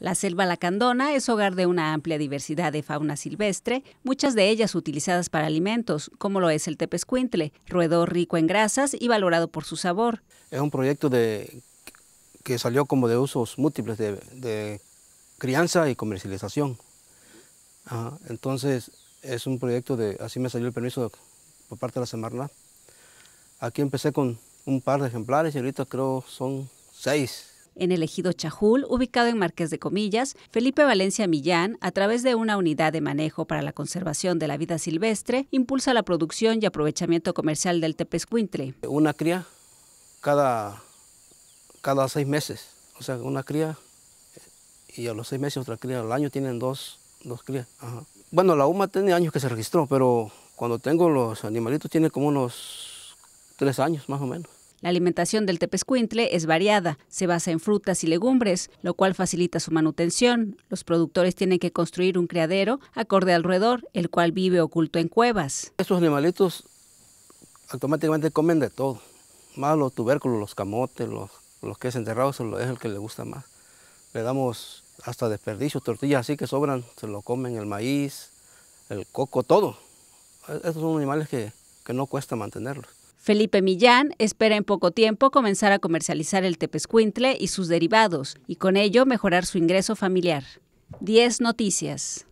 La selva lacandona es hogar de una amplia diversidad de fauna silvestre, muchas de ellas utilizadas para alimentos, como lo es el tepescuintle, roedor rico en grasas y valorado por su sabor. Es un proyecto de, que salió como de usos múltiples de, crianza y comercialización. entonces es un proyecto de, así me salió el permiso por parte de la Semarnat. Aquí empecé con un par de ejemplares y ahorita creo son seis en el ejido Chajul, ubicado en Marqués de Comillas, Felipe Valencia Millán, a través de una unidad de manejo para la conservación de la vida silvestre, impulsa la producción y aprovechamiento comercial del tepezcuintle. Una cría cada, cada seis meses, o sea, una cría y a los seis meses otra cría, al año tienen dos, dos crías. Bueno, la UMA tiene años que se registró, pero cuando tengo los animalitos tiene como unos tres años más o menos. La alimentación del tepescuintle es variada, se basa en frutas y legumbres, lo cual facilita su manutención. Los productores tienen que construir un criadero acorde al el cual vive oculto en cuevas. Estos animalitos automáticamente comen de todo, más los tubérculos, los camotes, los, que es enterrado es el que le gusta más. Le damos hasta desperdicios, tortillas así que sobran, se lo comen, el maíz, el coco, todo. E-, Estos son animales que, que no cuesta mantenerlos. Felipe Millán espera en poco tiempo comenzar a comercializar el tepezcuintle y sus derivados, y con ello mejorar su ingreso familiar. 10 Noticias.